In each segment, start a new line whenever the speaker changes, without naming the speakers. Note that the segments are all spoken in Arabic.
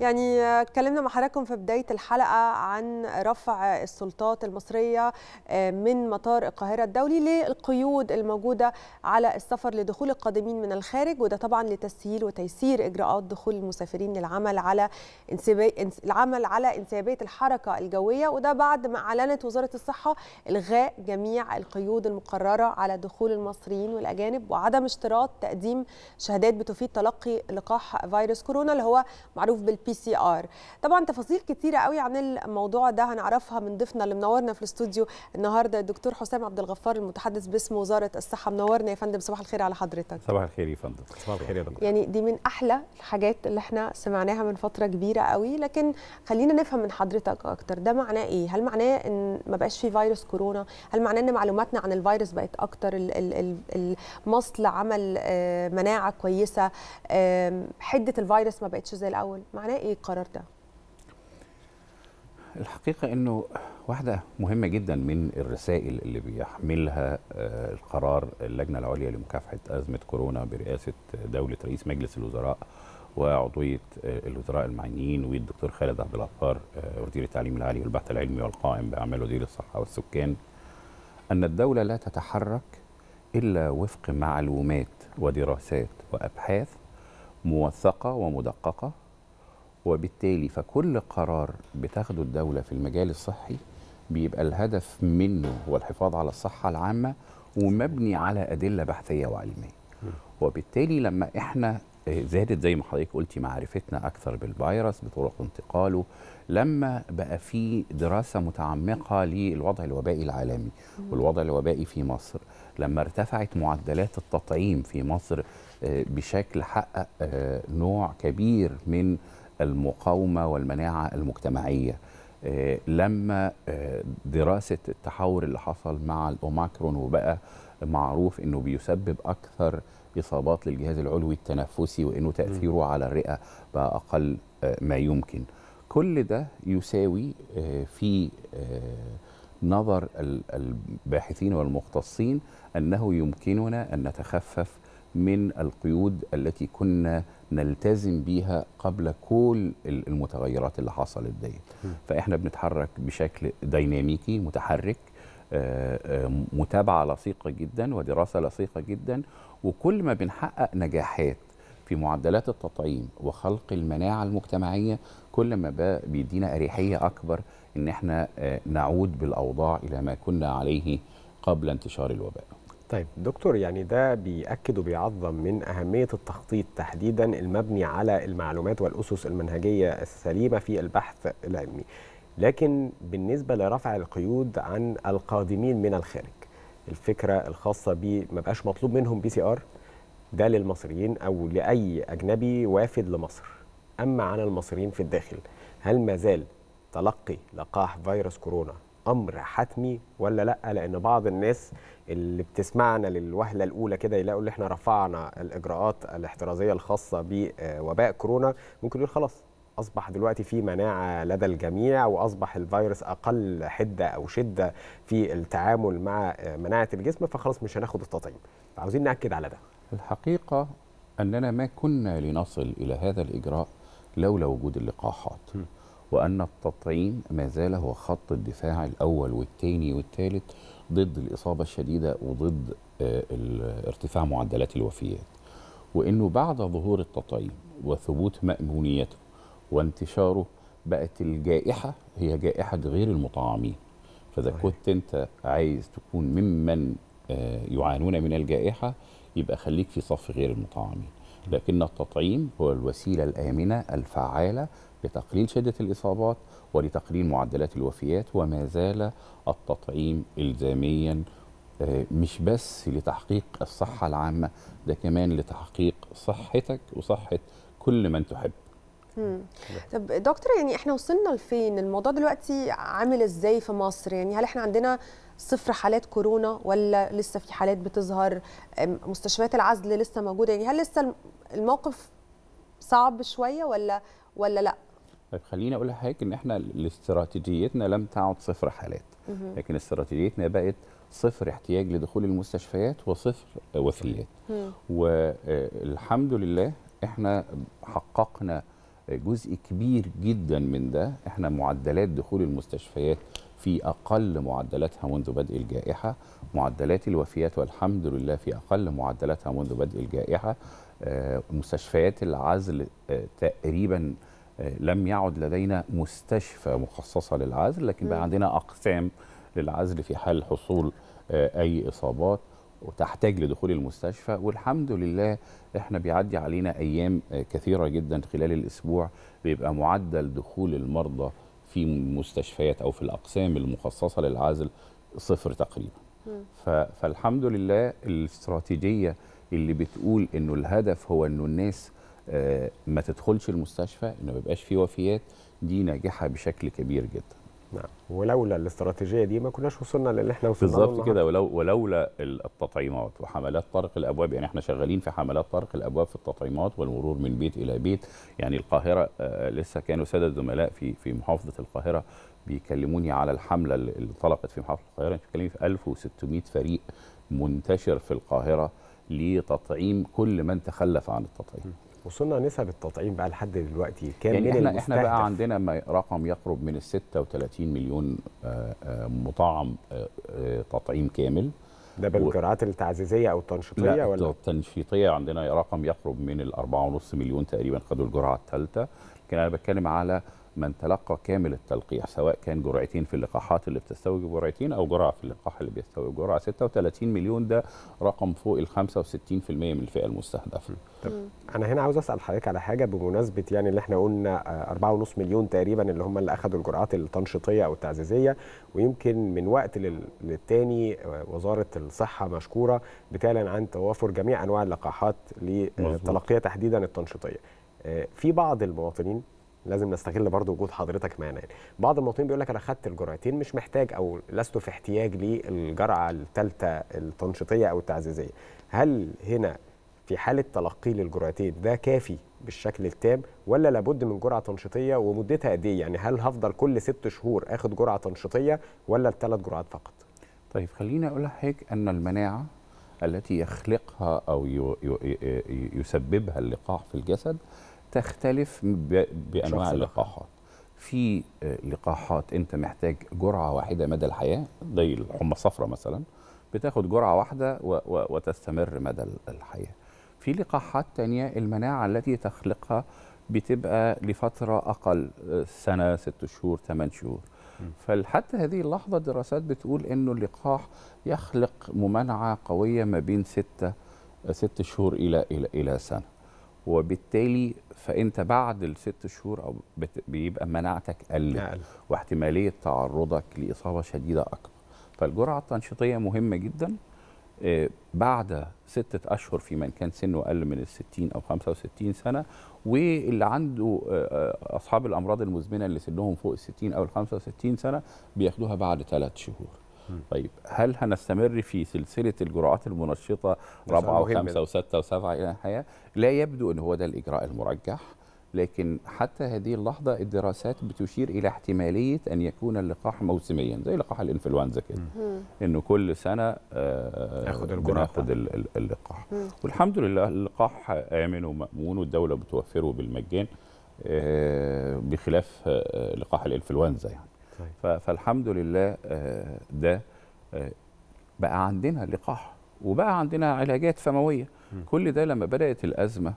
يعني اتكلمنا مع حضراتكم في بدايه الحلقه عن رفع السلطات المصريه آه، من مطار القاهره الدولي للقيود الموجوده على السفر لدخول القادمين من الخارج وده طبعا لتسهيل وتيسير اجراءات دخول المسافرين للعمل على انسبي... العمل على انسيابيه الحركه الجويه وده بعد ما اعلنت وزاره الصحه الغاء جميع القيود المقرره على دخول المصريين والاجانب وعدم اشتراط تقديم شهادات بتفيد تلقي لقاح فيروس كورونا اللي هو معروف بال بي سي ار طبعا تفاصيل كثيره قوي عن الموضوع ده هنعرفها من ضيفنا اللي منورنا في الاستوديو النهارده الدكتور حسام عبد الغفار المتحدث باسم وزاره الصحه منورنا يا فندم صباح الخير على حضرتك صباح
الخير يا فندم صباح الخير يا دكتور
يعني دي من احلى الحاجات اللي احنا سمعناها من فتره كبيره قوي لكن خلينا نفهم من حضرتك اكتر ده معناه ايه هل معناه ان ما بقاش في فيروس كورونا هل معناه ان معلوماتنا عن الفيروس بقت اكتر المصل عمل آه، مناعه كويسه حده الفيروس ما بقتش زي الاول معناه ايه القرار ده؟
الحقيقة أنه واحدة مهمة جدا من الرسائل اللي بيحملها آه، القرار اللجنة العليا لمكافحة أزمة كورونا برئاسة دولة رئيس مجلس الوزراء وعضوية آه، الوزراء المعنيين والدكتور خالد عبد الغفار آه، وزير التعليم العالي والبحث العلمي والقائم بأعمال وزير الصحة والسكان أن الدولة لا تتحرك إلا وفق معلومات ودراسات وأبحاث موثقة ومدققة وبالتالي فكل قرار بتاخده الدولة في المجال الصحي بيبقى الهدف منه هو الحفاظ على الصحة العامة ومبني على أدلة بحثية وعلمية وبالتالي لما احنا آه، زادت زي ما حضرتك قلتي معرفتنا اكثر بالفيروس بطرق انتقاله لما بقى في دراسه متعمقه للوضع الوبائي العالمي والوضع الوبائي في مصر لما ارتفعت معدلات التطعيم في مصر آه، بشكل حقق آه، نوع كبير من المقاومه والمناعه المجتمعيه آه، لما آه، دراسه التحور اللي حصل مع الاوميكرون وبقى معروف انه بيسبب اكثر اصابات للجهاز العلوي التنفسي وانه تاثيره م. على الرئه بقى اقل آه، ما يمكن كل ده يساوي في نظر الباحثين والمختصين انه يمكننا ان نتخفف من القيود التي كنا نلتزم بيها قبل كل المتغيرات اللي حصلت ديت فاحنا بنتحرك بشكل ديناميكي متحرك آه، آه، متابعه لصيقه جدا ودراسه لصيقه جدا وكل ما بنحقق نجاحات في معدلات التطعيم وخلق المناعه المجتمعيه كل ما بيدينا اريحيه اكبر ان احنا آه، نعود بالاوضاع الى ما كنا عليه قبل انتشار الوباء
طيب دكتور يعني ده بيأكد وبيعظم من أهمية التخطيط تحديدا المبني على المعلومات والأسس المنهجية السليمة في البحث العلمي لكن بالنسبة لرفع القيود عن القادمين من الخارج الفكرة الخاصة بما بقاش مطلوب منهم بي سي آر ده للمصريين أو لأي أجنبي وافد لمصر أما عن المصريين في الداخل هل ما زال تلقي لقاح فيروس كورونا امر حتمي ولا لا لان بعض الناس اللي بتسمعنا للوهله الاولى كده يلاقوا ان احنا رفعنا الاجراءات الاحترازيه الخاصه بوباء كورونا ممكن يقول خلاص اصبح دلوقتي في مناعه لدى الجميع واصبح الفيروس اقل حده او شده في التعامل مع مناعه الجسم فخلاص مش هناخد التطعيم عاوزين ناكد على ده الحقيقه اننا ما كنا لنصل الى هذا
الاجراء لولا وجود اللقاحات وأن التطعيم ما زال هو خط الدفاع الأول والثاني والثالث ضد الإصابة الشديدة وضد آه، ارتفاع معدلات الوفيات وأنه بعد ظهور التطعيم وثبوت مأمونيته وانتشاره بقت الجائحة هي جائحة غير المطعمين فإذا كنت أنت عايز تكون ممن آه، يعانون من الجائحة يبقى خليك في صف غير المطعمين لكن التطعيم هو الوسيلة الآمنة الفعالة لتقليل شدة الإصابات ولتقليل معدلات الوفيات وما زال التطعيم إلزاميا آه، مش بس لتحقيق الصحة العامة ده كمان لتحقيق صحتك وصحة كل من تحب
طب دكتور يعني احنا وصلنا لفين الموضوع دلوقتي عامل ازاي في مصر يعني هل احنا عندنا صفر حالات كورونا ولا لسه في حالات بتظهر مستشفيات العزل لسه موجوده يعني هل لسه الموقف صعب شويه ولا ولا لا
طيب خليني اقول لحضرتك ان احنا استراتيجيتنا لم تعد صفر حالات لكن استراتيجيتنا بقت صفر احتياج لدخول المستشفيات وصفر وفيات والحمد آه، لله احنا حققنا جزء كبير جدا من ده احنا معدلات دخول المستشفيات في اقل معدلاتها منذ بدء الجائحه معدلات الوفيات والحمد لله في اقل معدلاتها منذ بدء الجائحه آه، مستشفيات العزل آه، تقريبا لم يعد لدينا مستشفى مخصصه للعزل لكن بقى عندنا اقسام للعزل في حال حصول آه، اي اصابات وتحتاج لدخول المستشفى والحمد لله احنا بيعدي علينا ايام آه، كثيره جدا خلال الاسبوع بيبقى معدل دخول المرضى في المستشفيات او في الاقسام المخصصه للعزل صفر تقريبا فالحمد لله الاستراتيجيه اللي بتقول انه الهدف هو انه الناس آه، ما تدخلش المستشفى انه ما يبقاش فيه وفيات دي ناجحه بشكل كبير جدا نعم ولولا الاستراتيجيه دي ما
كناش وصلنا للي احنا وصلنا بالظبط كده
ولو ولولا التطعيمات وحملات طرق الابواب يعني احنا شغالين في حملات طرق الابواب في التطعيمات والمرور من بيت الى بيت يعني القاهره آه، لسه كانوا ساده الزملاء في في محافظه القاهره بيكلموني على الحمله اللي انطلقت في محافظه القاهره انت بتتكلم في 1600 فريق منتشر في القاهره لتطعيم كل من تخلف عن التطعيم
وصلنا نسب التطعيم بقى لحد دلوقتي كام يعني من احنا المستهدف؟ احنا بقى
عندنا رقم يقرب من ال 36 مليون آه، آه، مطعم آه، تطعيم كامل ده بالجرعات التعزيزيه او التنشيطيه لا ولا التنشيطيه عندنا رقم يقرب من ال 4.5 مليون تقريبا خدوا الجرعه الثالثه لكن انا بتكلم على من تلقى كامل التلقيح سواء كان جرعتين في اللقاحات اللي بتستوي جرعتين او جرعه في اللقاح اللي بيستوي جرعه 36 مليون ده رقم فوق ال 65%
من الفئه المستهدفه. طب انا هنا عاوز اسال حضرتك على حاجه بمناسبه يعني اللي احنا قلنا 4.5 آه، مليون تقريبا اللي هم اللي اخذوا الجرعات التنشيطيه او التعزيزيه ويمكن من وقت للتاني آه، وزاره الصحه مشكوره بتعلن عن توافر جميع انواع اللقاحات للتلقيه تحديدا التنشيطيه. آه، في بعض المواطنين لازم نستغل برضو وجود حضرتك معنا يعني بعض المواطنين بيقول لك انا خدت الجرعتين مش محتاج او لست في احتياج للجرعه الثالثه التنشيطيه او التعزيزيه هل هنا في حاله تلقي للجرعتين ده كافي بالشكل التام ولا لابد من جرعه تنشيطيه ومدتها قد ايه يعني هل هفضل كل ست شهور اخد جرعه تنشيطيه ولا الثلاث جرعات فقط
طيب خليني اقول لحضرتك ان المناعه التي يخلقها او يسببها اللقاح في الجسد تختلف بانواع اللقاحات في آه، لقاحات انت محتاج جرعه واحده مدى الحياه زي الحمى الصفراء مثلا بتاخد جرعه واحده وتستمر مدى الحياه في لقاحات تانية المناعه التي تخلقها بتبقى لفتره اقل آه، سنه ست شهور ثمان شهور فحتى هذه اللحظه الدراسات بتقول انه اللقاح يخلق ممانعه قويه ما بين سته آه، ست شهور الى الى الى سنه وبالتالي فانت بعد الست شهور او بيبقى مناعتك قلت واحتماليه تعرضك لاصابه شديده اكبر فالجرعه التنشيطيه مهمه جدا آه، بعد ستة أشهر في من كان سنه أقل من الستين أو 65 سنة واللي عنده آه، آه، أصحاب الأمراض المزمنة اللي سنهم فوق الستين أو الخمسة وستين سنة بياخدوها بعد ثلاث شهور طيب هل هنستمر في سلسله الجرعات المنشطه رابعه وخمسه وسته وسبعه الى الحياه؟ لا يبدو ان هو ده الاجراء المرجح لكن حتى هذه اللحظة الدراسات بتشير إلى احتمالية أن يكون اللقاح موسميا زي لقاح الإنفلونزا كده إنه كل سنة ناخد آه، بناخد اللقاح والحمد لله اللقاح آمن ومأمون والدولة بتوفره بالمجان آه، بخلاف آه، لقاح الإنفلونزا يعني طيب. فالحمد لله آه، ده آه، بقى عندنا لقاح وبقى عندنا علاجات فمويه كل ده لما بدات الازمه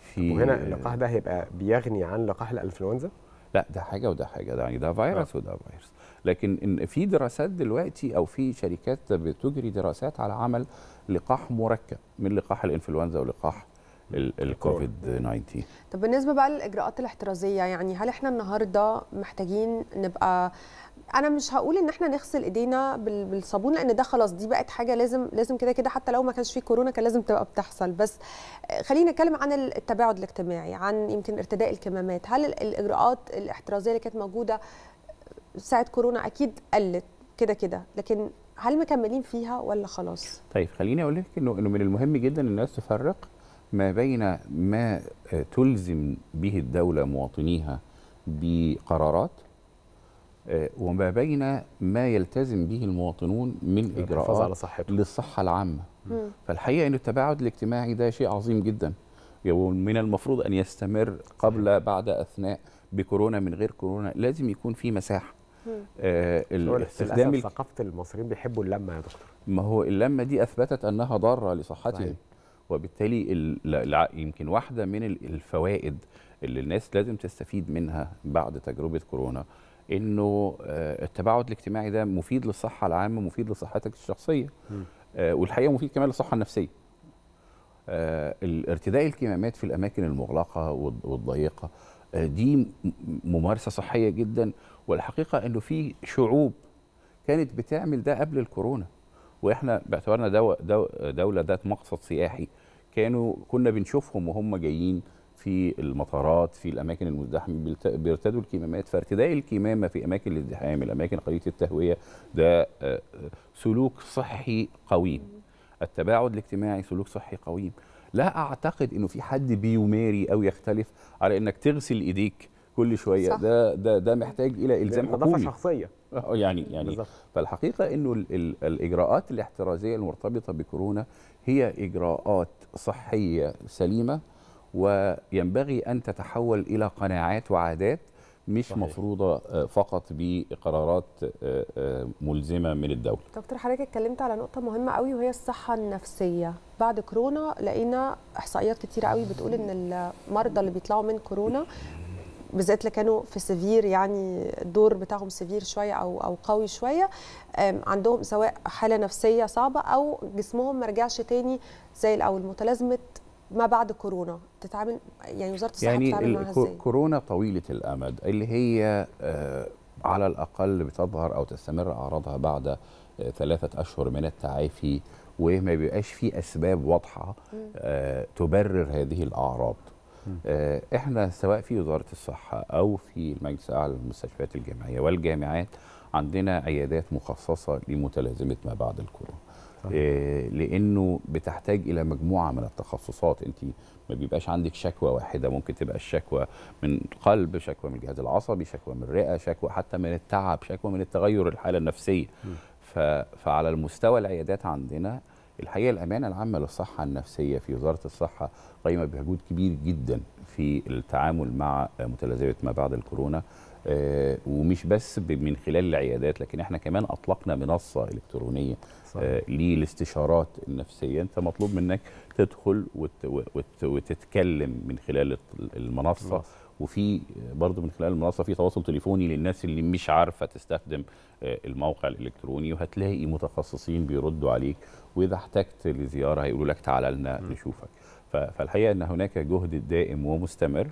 في وهنا اللقاح ده هيبقى بيغني عن لقاح الانفلونزا لا ده حاجه وده حاجه ده يعني ده فيروس آه. وده فيروس لكن إن في دراسات دلوقتي او في شركات بتجري دراسات على عمل لقاح مركب من لقاح الانفلونزا ولقاح الكوفيد 19
طب بالنسبه بقى للاجراءات الاحترازيه يعني هل احنا النهارده محتاجين نبقى انا مش هقول ان احنا نغسل ايدينا بالصابون لان ده خلاص دي بقت حاجه لازم لازم كده كده حتى لو ما كانش في كورونا كان لازم تبقى بتحصل بس خلينا نتكلم عن التباعد الاجتماعي عن يمكن ارتداء الكمامات هل الاجراءات الاحترازيه اللي كانت موجوده ساعه كورونا اكيد قلت كده كده لكن هل مكملين فيها ولا خلاص
طيب خليني اقول لك انه من المهم جدا الناس تفرق ما بين ما آه، تلزم به الدولة مواطنيها بقرارات آه، وما بين ما يلتزم به المواطنون من إجراءات على للصحة العامة مم. فالحقيقة أن التباعد الاجتماعي ده شيء عظيم جدا ومن المفروض أن يستمر قبل بعد أثناء بكورونا من غير كورونا لازم يكون في مساحة آه، الاستخدام استخدام ثقافة المصريين بيحبوا اللمة يا دكتور ما هو اللمة دي أثبتت أنها ضارة لصحتهم وبالتالي يمكن واحده من الفوائد اللي الناس لازم تستفيد منها بعد تجربه كورونا انه آه، التباعد الاجتماعي ده مفيد للصحه العامه مفيد لصحتك الشخصيه آه، والحقيقه مفيد كمان للصحه النفسيه آه، ارتداء الكمامات في الاماكن المغلقه والضيقه دي ممارسه صحيه جدا والحقيقه انه في شعوب كانت بتعمل ده قبل الكورونا واحنا باعتبارنا دو دو دوله ذات مقصد سياحي كانوا كنا بنشوفهم وهم جايين في المطارات في الاماكن المزدحمه بيرتدوا الكمامات فارتداء الكمامه في اماكن الازدحام الاماكن قليله التهويه ده آه، سلوك صحي قويم التباعد الاجتماعي سلوك صحي قويم لا اعتقد انه في حد بيماري او يختلف على انك تغسل ايديك كل شويه صح. ده ده ده محتاج الى الزام حكومي شخصيه آه، يعني يعني بالزبط. فالحقيقه انه الاجراءات الاحترازيه المرتبطه بكورونا هي اجراءات صحيه سليمه وينبغي ان تتحول الى قناعات وعادات مش صحيح. مفروضه آه، فقط بقرارات آه، ملزمه
من الدوله. دكتور حضرتك اتكلمت على نقطه مهمه قوي وهي الصحه النفسيه، بعد كورونا لقينا احصائيات كتير قوي بتقول ان المرضى اللي بيطلعوا من كورونا بالذات اللي كانوا في سيفير يعني الدور بتاعهم سيفير شويه او او قوي شويه عندهم سواء حاله نفسيه صعبه او جسمهم ما رجعش تاني زي الاول متلازمه ما بعد كورونا تتعامل يعني وزاره الصحه يعني بتتعامل معاها ازاي؟ يعني
كورونا طويله الامد اللي هي آه، على الاقل بتظهر او تستمر اعراضها بعد آه، ثلاثه اشهر من التعافي وما بيبقاش في اسباب واضحه آه، تبرر هذه الاعراض آه، احنا سواء في وزاره الصحه او في المجلس الاعلى للمستشفيات الجامعيه والجامعات عندنا عيادات مخصصه لمتلازمه ما بعد الكورونا آه لانه بتحتاج الى مجموعه من التخصصات انت ما بيبقاش عندك شكوى واحده ممكن تبقى الشكوى من قلب شكوى من الجهاز العصبي شكوى من الرئه شكوى حتى من التعب شكوى من التغير الحاله النفسيه ف... فعلى المستوى العيادات عندنا الحقيقه الامانه العامه للصحه النفسيه في وزاره الصحه قايمه بمجهود كبير جدا في التعامل مع متلازمه ما بعد الكورونا آه، ومش بس من خلال العيادات لكن احنا كمان اطلقنا منصه الكترونيه آه، للاستشارات النفسيه انت مطلوب منك تدخل وتتكلم من خلال المنصه وفي برضه من خلال المنصه في تواصل تليفوني للناس اللي مش عارفه تستخدم آه، الموقع الالكتروني وهتلاقي متخصصين بيردوا عليك واذا احتجت لزياره هيقولوا لك تعالى لنا نشوفك فالحقيقه ان هناك جهد دائم ومستمر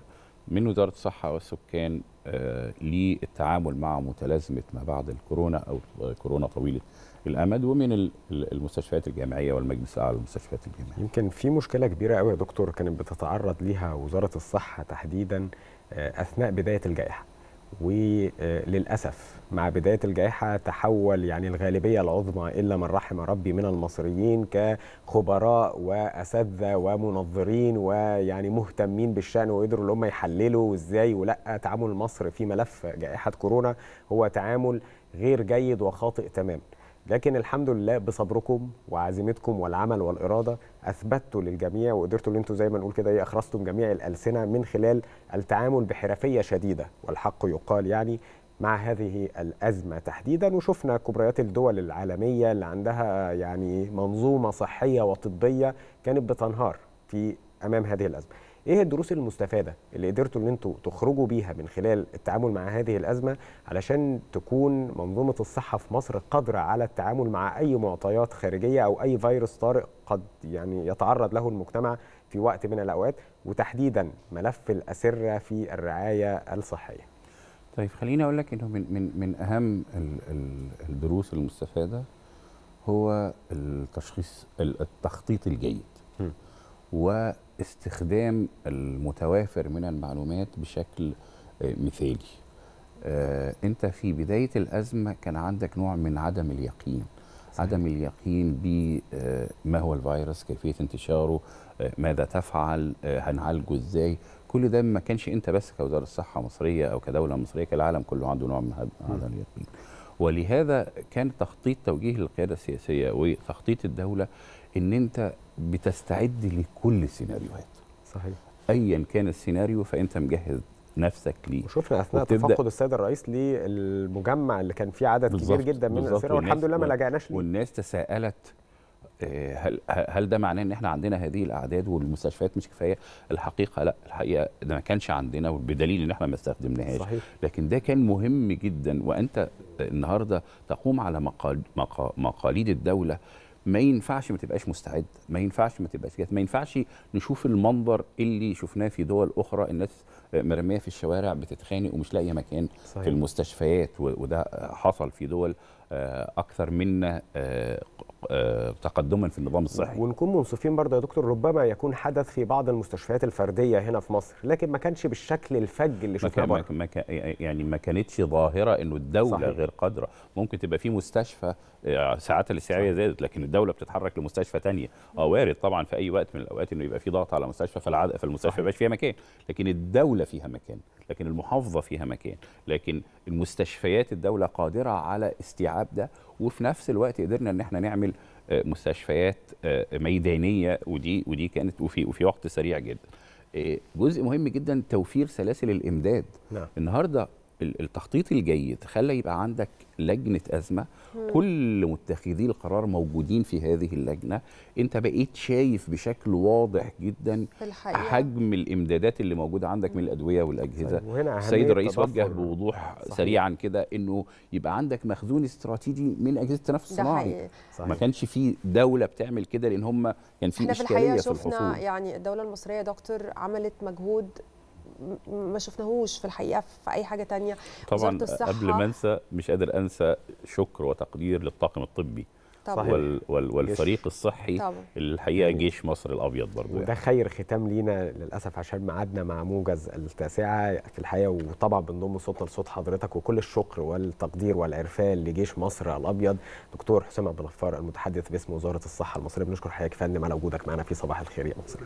من وزاره الصحه والسكان آه، للتعامل مع متلازمه ما بعد الكورونا او كورونا طويله
الامد ومن المستشفيات الجامعيه والمجلس الاعلى للمستشفيات الجامعيه. يمكن في مشكله كبيره قوي يا دكتور كانت بتتعرض ليها وزاره الصحه تحديدا آه، اثناء بدايه الجائحه وللاسف مع بدايه الجائحه تحول يعني الغالبيه العظمى الا من رحم ربي من المصريين كخبراء واساتذه ومنظرين ويعني مهتمين بالشان وقدروا ان هم يحللوا ازاي ولا تعامل مصر في ملف جائحه كورونا هو تعامل غير جيد وخاطئ تماما لكن الحمد لله بصبركم وعزيمتكم والعمل والاراده اثبتوا للجميع وقدرتوا ان انتم زي ما نقول كده ايه اخرستم جميع الالسنه من خلال التعامل بحرفيه شديده والحق يقال يعني مع هذه الأزمة تحديدا وشفنا كبريات الدول العالمية اللي عندها يعني منظومة صحية وطبية كانت بتنهار في أمام هذه الأزمة ايه الدروس المستفاده اللي قدرتوا ان انتوا تخرجوا بيها من خلال التعامل مع هذه الازمه علشان تكون منظومه الصحه في مصر قادره على التعامل مع اي معطيات خارجيه او اي فيروس طارئ قد يعني يتعرض له المجتمع في وقت من الاوقات وتحديدا ملف الاسره في الرعايه الصحيه
طيب خليني اقول لك انه من من من اهم الدروس المستفاده هو التشخيص التخطيط الجيد و استخدام المتوافر من المعلومات بشكل آه، مثالي آه، انت في بدايه الازمه كان عندك نوع من عدم اليقين صحيح. عدم اليقين بما آه، هو الفيروس كيفيه انتشاره ماذا تفعل هنعالجه ازاي كل ده ما كانش انت بس كوزاره الصحه مصريه او كدوله مصريه كالعالم كله عنده نوع من عدم اليقين ولهذا كان تخطيط توجيه القياده السياسيه وتخطيط الدوله ان انت بتستعد لكل السيناريوهات صحيح ايا كان السيناريو فانت مجهز نفسك ليه وشفنا اثناء تفقد
السيد الرئيس للمجمع اللي كان فيه عدد كبير جدا من الاسرى والحمد لله
ما لجأناش ليه والناس تساءلت آه، هل هل ده معناه ان احنا عندنا هذه الاعداد والمستشفيات مش كفايه؟ الحقيقه لا، الحقيقه ده ما كانش عندنا بدليل ان احنا ما استخدمناهاش صحيح. لكن ده كان مهم جدا وانت النهارده تقوم على مقاليد الدوله ما ينفعش ما تبقاش مستعد ما ينفعش ما تبقاش ما ينفعش نشوف المنظر اللي شفناه في دول اخرى الناس مرميه في الشوارع بتتخانق ومش لاقيه مكان صحيح. في المستشفيات وده حصل في دول آه، اكثر منا آه، آه، تقدما في النظام الصحي
ونكون منصفين برضه يا دكتور ربما يكون حدث في بعض المستشفيات الفرديه هنا في مصر لكن ما كانش بالشكل الفج اللي شفناه كان
ما كان يعني ما كانتش ظاهره انه الدوله صحيح. غير قادره ممكن تبقى في مستشفى آه، ساعات الاستيعابيه زادت لكن الدوله بتتحرك لمستشفى ثانيه اه وارد طبعا في اي وقت من الاوقات انه يبقى في ضغط على مستشفى فالعد فالمستشفى ما فيها مكان لكن الدوله فيها مكان لكن المحافظه فيها مكان لكن المستشفيات الدوله قادره على استيعاب ده وفي نفس الوقت قدرنا ان احنا نعمل آه، مستشفيات آه، ميدانيه ودي ودي كانت وفي وفي وقت سريع جدا آه، جزء مهم جدا توفير سلاسل الامداد نعم. النهارده التخطيط الجيد خلى يبقى عندك لجنه ازمه كل متخذي القرار موجودين في هذه اللجنه انت بقيت شايف بشكل واضح جدا الحقيقة. حجم الامدادات اللي موجوده عندك من الادويه والاجهزه طيب، وهنا السيد الرئيس وجه بوضوح سريعا كده انه يبقى عندك مخزون استراتيجي من اجهزه التنفس الصناعي ما كانش في دوله بتعمل كده لان هم كان في اشكاليه في الحقيقه شفنا في الحصول.
يعني الدوله المصريه يا دكتور عملت مجهود ما شفناهوش في الحقيقه في اي حاجه تانية طبعا قبل ما
انسى مش قادر انسى شكر وتقدير للطاقم الطبي طبعا. وال وال والفريق جيش. الصحي طبعا. اللي الحقيقه جيش مصر الابيض برضه يعني. وده
خير ختام لينا للاسف عشان ميعادنا مع موجز التاسعه في الحقيقه وطبعا بنضم صوتنا لصوت حضرتك وكل الشكر والتقدير والعرفان لجيش مصر الابيض
دكتور حسام عبد الغفار المتحدث باسم وزاره الصحه المصريه بنشكر حضرتك فندم على وجودك معنا في صباح الخير يا مصر